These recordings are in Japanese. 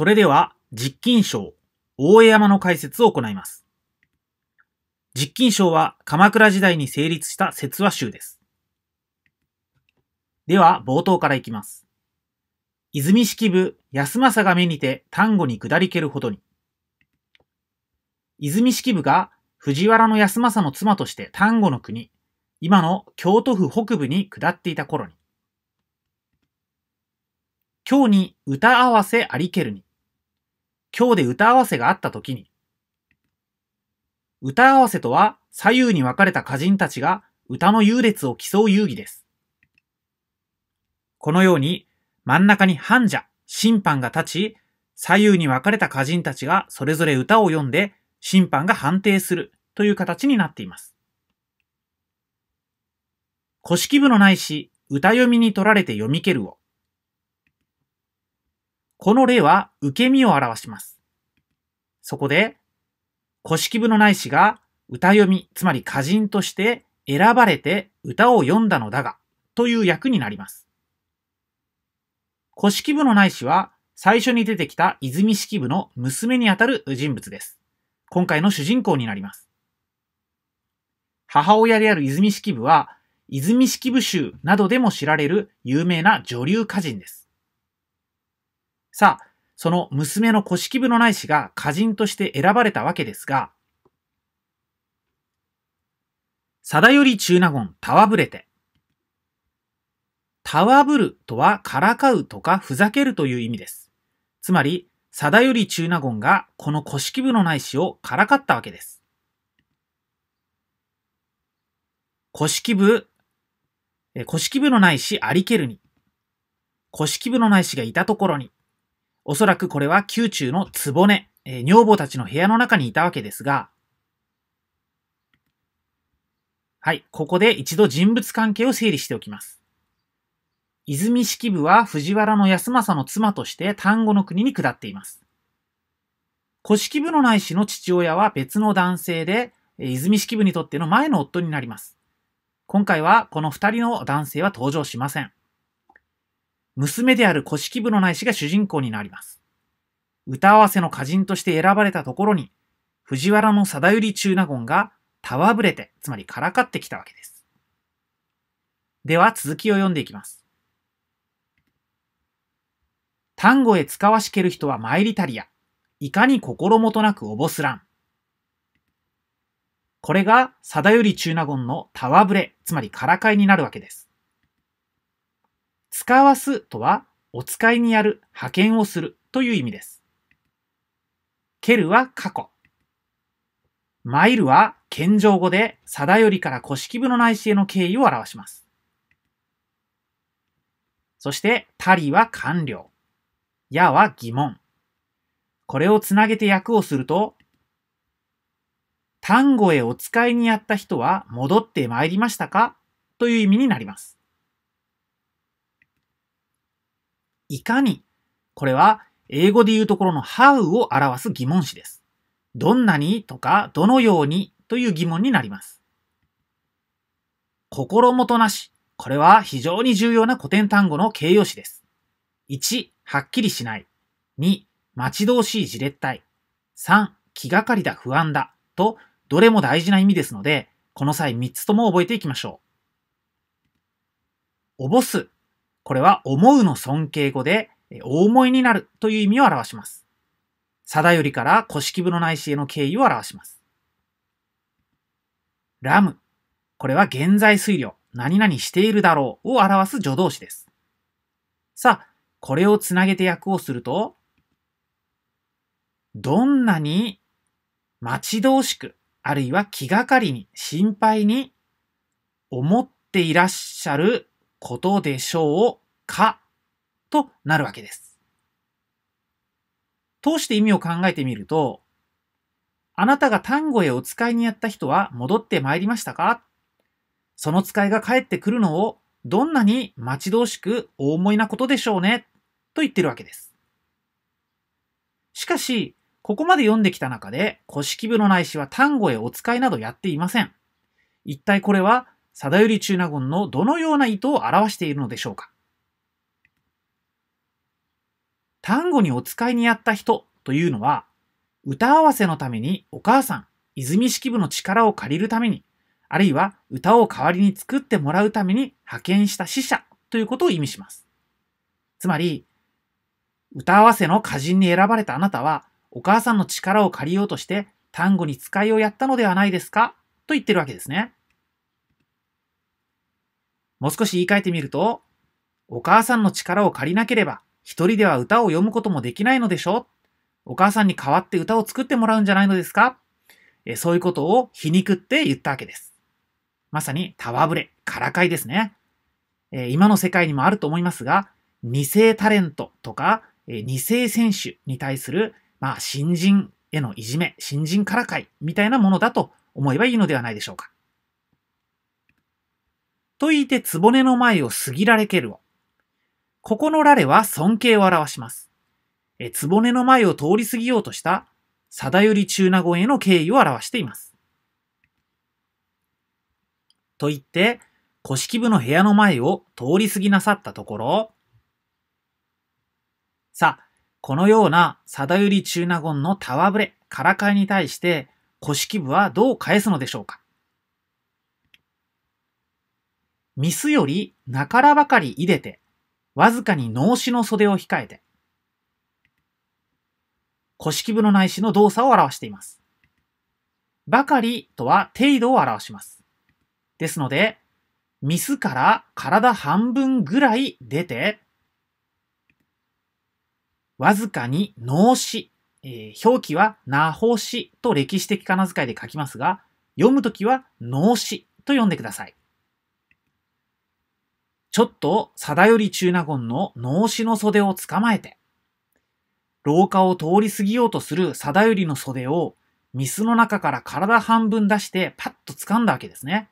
それでは、実金賞、大江山の解説を行います。実金賞は鎌倉時代に成立した説話集です。では、冒頭からいきます。泉式部、安政が目にて丹後に下りけるほどに。泉式部が藤原の安政の妻として丹後の国、今の京都府北部に下っていた頃に。今日に歌合わせありけるに。今日で歌合わせがあった時に。歌合わせとは左右に分かれた歌人たちが歌の優劣を競う遊戯です。このように真ん中に判者、審判が立ち、左右に分かれた歌人たちがそれぞれ歌を読んで審判が判定するという形になっています。古式部のないし、歌読みに取られて読みけるを、この例は受け身を表します。そこで、古式部の内史が歌読み、つまり歌人として選ばれて歌を読んだのだが、という役になります。古式部の内史は最初に出てきた泉式部の娘にあたる人物です。今回の主人公になります。母親である泉式部は、泉式部集などでも知られる有名な女流歌人です。さあ、その娘の古式部のない史が歌人として選ばれたわけですが、貞頼中納言、たわぶれて。たわぶるとはからかうとかふざけるという意味です。つまり、貞頼中納言がこの古式部のない史をからかったわけです。古式部、古式部のない史ありけるに。古式部のない史がいたところに。おそらくこれは宮中の壺根、えー、女房たちの部屋の中にいたわけですが、はい、ここで一度人物関係を整理しておきます。泉式部は藤原の康政の妻として丹後の国に下っています。古式部の内史の父親は別の男性で、泉式部にとっての前の夫になります。今回はこの二人の男性は登場しません。娘である古式部の内氏が主人公になります。歌合わせの歌人として選ばれたところに、藤原の定頼中納言が戯れて、つまりからかってきたわけです。では続きを読んでいきます。丹後へ使わしける人は参りたりや、いかに心もとなくおぼすらん。これが、定頼中納言の戯れ、つまりからかいになるわけです。使わすとは、お使いにやる、派遣をするという意味です。蹴るは過去。参るは謙譲語で、定よりから古式部の内史への敬意を表します。そして、たりは官僚。やは疑問。これをつなげて訳をすると、単語へお使いにやった人は戻って参りましたかという意味になります。いかに。これは英語で言うところの how を表す疑問詞です。どんなにとかどのようにという疑問になります。心もとなし。これは非常に重要な古典単語の形容詞です。1、はっきりしない。2、待ち遠しいじれったい。3、気がかりだ不安だ。と、どれも大事な意味ですので、この際3つとも覚えていきましょう。おぼすこれは思うの尊敬語で、大思いになるという意味を表します。定りから古式部の内史への敬意を表します。ラム。これは現在推量、何々しているだろうを表す助動詞です。さあ、これをつなげて訳をすると、どんなに待ち遠しく、あるいは気がかりに、心配に思っていらっしゃることでしょうかとなるわけです。通して意味を考えてみると、あなたが単語へお使いにやった人は戻って参りましたかその使いが帰ってくるのをどんなに待ち遠しく大思いなことでしょうねと言ってるわけです。しかし、ここまで読んできた中で、古式部のない詩は単語へお使いなどやっていません。一体これは定頼中納言のどのような意図を表しているのでしょうか単語にお使いにやった人というのは、歌合わせのためにお母さん、泉式部の力を借りるために、あるいは歌を代わりに作ってもらうために派遣した使者ということを意味します。つまり、歌合わせの歌人に選ばれたあなたは、お母さんの力を借りようとして単語に使いをやったのではないですかと言ってるわけですね。もう少し言い換えてみると、お母さんの力を借りなければ、一人では歌を読むこともできないのでしょうお母さんに代わって歌を作ってもらうんじゃないのですかえそういうことを皮肉って言ったわけです。まさに、たわぶれ、からかいですね。え今の世界にもあると思いますが、二世タレントとか、え二世選手に対する、まあ、新人へのいじめ、新人からかいみたいなものだと思えばいいのではないでしょうか。と言いて局の前を過ぎられけるを。ここのられは尊敬を表します。え、局の前を通り過ぎようとした、定頼中納言への敬意を表しています。と言って、古式部の部屋の前を通り過ぎなさったところ、さあ、このような定頼中納言のたわぶれ、からかいに対して、古式部はどう返すのでしょうかミスよりなからばかりいでて、わずかに脳死の袖を控えて、古式部の内視の動作を表しています。ばかりとは程度を表します。ですので、ミスから体半分ぐらい出て、わずかに脳死、えー、表記はなほしと歴史的仮名遣いで書きますが、読むときは脳死と呼んでください。ちょっと貞頼中納言の脳死の袖を捕まえて、廊下を通り過ぎようとする貞頼の袖をミスの中から体半分出してパッと掴んだわけですね。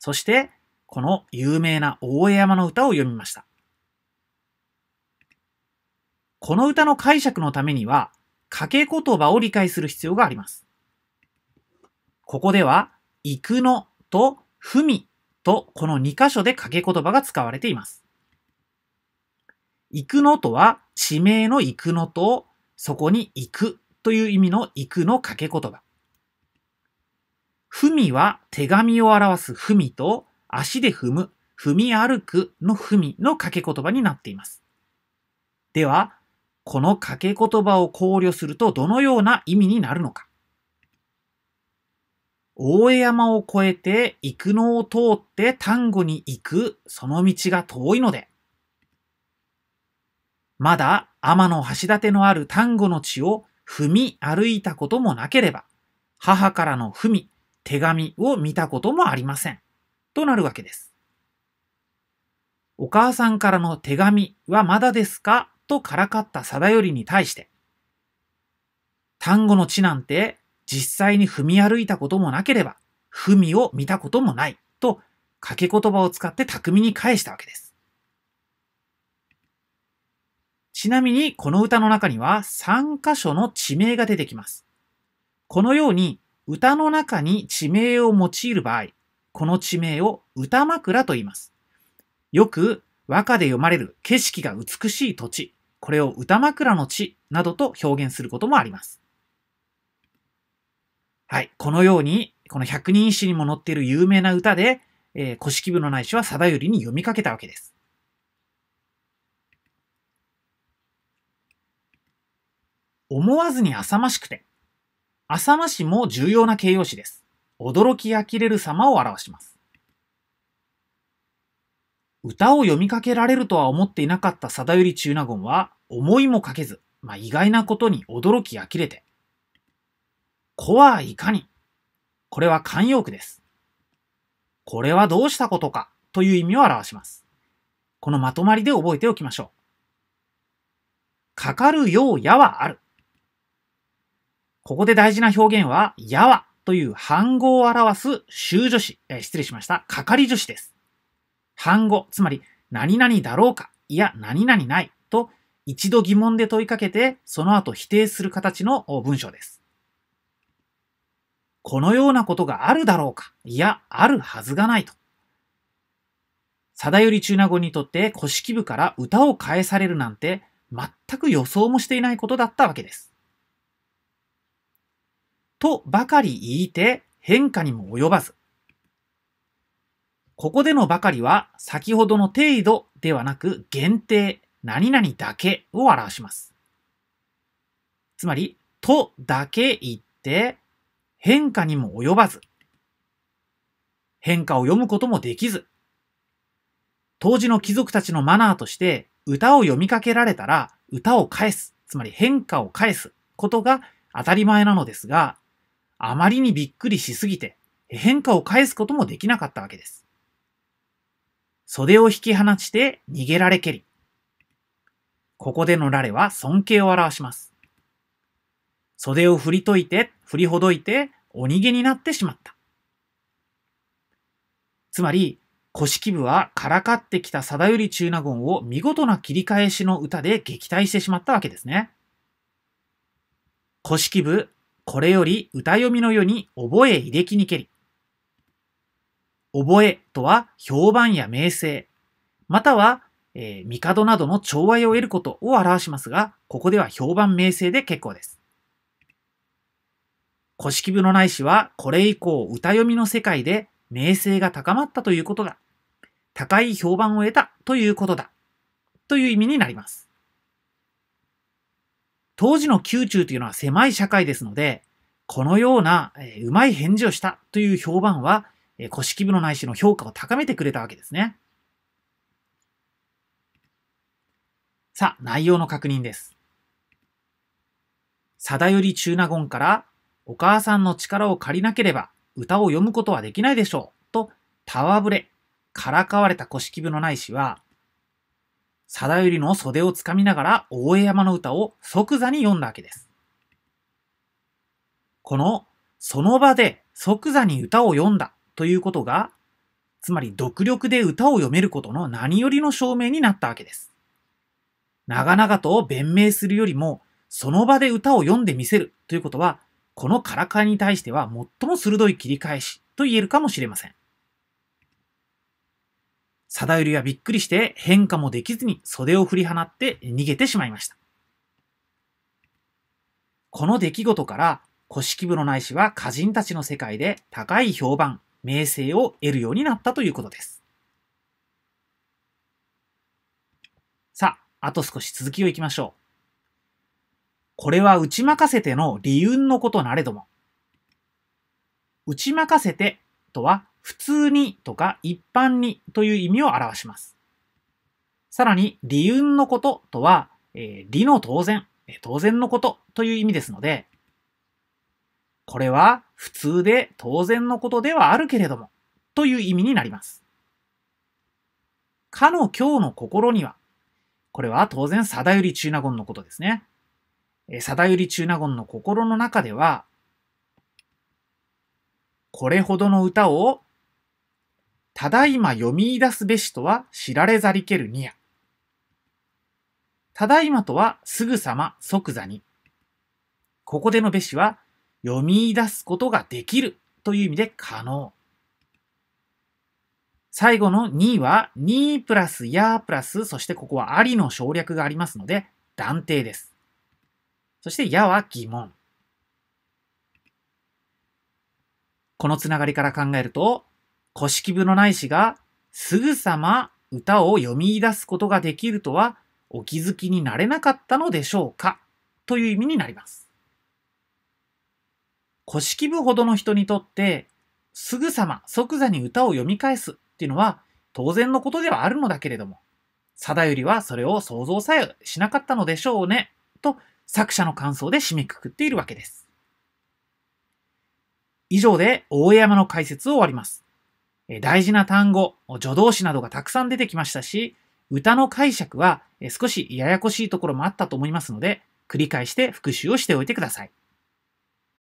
そして、この有名な大江山の歌を読みました。この歌の解釈のためには、掛け言葉を理解する必要があります。ここでは、行くのと、ふみとこの2箇所で掛け言葉が使われています。行くのとは地名の行くのとそこに行くという意味の行くの掛け言葉。文は手紙を表す文と足で踏む、踏み歩くの文の掛け言葉になっています。では、この掛け言葉を考慮するとどのような意味になるのか。大江山を越えて、行くのを通って丹後に行く、その道が遠いので。まだ天の橋立のある丹後の地を踏み歩いたこともなければ、母からの踏み、手紙を見たこともありません。となるわけです。お母さんからの手紙はまだですかとからかった定頼に対して、単語の地なんて実際に踏み歩いたこともなければ、踏みを見たこともない、と掛け言葉を使って巧みに返したわけです。ちなみに、この歌の中には3箇所の地名が出てきます。このように、歌の中に地名を用いる場合、この地名を歌枕と言います。よく和歌で読まれる景色が美しい土地、これを歌枕の地などと表現することもあります。はい。このように、この百人一首にも載っている有名な歌で、えー、古式部の内史は定頼に読みかけたわけです。思わずに浅ましくて。浅ましも重要な形容詞です。驚き呆れる様を表します。歌を読みかけられるとは思っていなかった定頼中納言は、思いもかけず、まあ、意外なことに驚き呆れて、子はいかに。これは慣用句です。これはどうしたことかという意味を表します。このまとまりで覚えておきましょう。かかるようやはある。ここで大事な表現は、やはという反語を表す修助詞、えー、失礼しました、かかり助詞です。反語、つまり、何々だろうか、いや、何々ないと、一度疑問で問いかけて、その後否定する形の文章です。このようなことがあるだろうかいや、あるはずがないと。定頼中納言にとって古式部から歌を返されるなんて全く予想もしていないことだったわけです。とばかり言いて変化にも及ばず。ここでのばかりは先ほどの程度ではなく限定、何々だけを表します。つまり、とだけ言って、変化にも及ばず、変化を読むこともできず、当時の貴族たちのマナーとして歌を読みかけられたら歌を返す、つまり変化を返すことが当たり前なのですが、あまりにびっくりしすぎて変化を返すこともできなかったわけです。袖を引き放ちて逃げられけり。ここでのられは尊敬を表します。袖を振りといて振りほどいて鬼げになってしまった。つまり、古式部はからかってきた定頼中納言を見事な切り返しの歌で撃退してしまったわけですね。古式部、これより歌読みの世に覚え入れきにけり。覚えとは評判や名声、または、えー、帝などの調和を得ることを表しますが、ここでは評判名声で結構です。古式部の内史はこれ以降歌読みの世界で名声が高まったということが、高い評判を得たということだ、という意味になります。当時の宮中というのは狭い社会ですので、このような、えうまい返事をしたという評判は、え古式部の内史の評価を高めてくれたわけですね。さあ、内容の確認です。定頼中納言からお母さんの力を借りなければ歌を読むことはできないでしょう。と、たわぶれ、からかわれた古部のないしは、貞頼の袖をつかみながら大江山の歌を即座に読んだわけです。この、その場で即座に歌を読んだということが、つまり独力で歌を読めることの何よりの証明になったわけです。長々と弁明するよりも、その場で歌を読んでみせるということは、このからかいに対しては最も鋭い切り返しと言えるかもしれません。定頼はびっくりして変化もできずに袖を振り放って逃げてしまいました。この出来事から古式部の内しは歌人たちの世界で高い評判、名声を得るようになったということです。さあ、あと少し続きをいきましょう。これは打ち任せての理運のことなれども。打ち任せてとは普通にとか一般にという意味を表します。さらに、理運のこととは、えー、理の当然、当然のことという意味ですので、これは普通で当然のことではあるけれども、という意味になります。かの今日の心には、これは当然、定より中納言のことですね。定頼中納言の心の中では、これほどの歌を、ただいま読み出すべしとは知られざりけるにや。ただいまとはすぐさま即座に。ここでのべしは読み出すことができるという意味で可能。最後の2は2プラスやプラス、そしてここはありの省略がありますので断定です。そしてやは疑問。このつながりから考えると、古式部のないしがすぐさま歌を読み出すことができるとはお気づきになれなかったのでしょうかという意味になります。古式部ほどの人にとって、すぐさま即座に歌を読み返すっていうのは当然のことではあるのだけれども、定よりはそれを想像さえしなかったのでしょうねと作者の感想で締めくくっているわけです。以上で大江山の解説を終わります。大事な単語、助動詞などがたくさん出てきましたし、歌の解釈は少しややこしいところもあったと思いますので、繰り返して復習をしておいてください。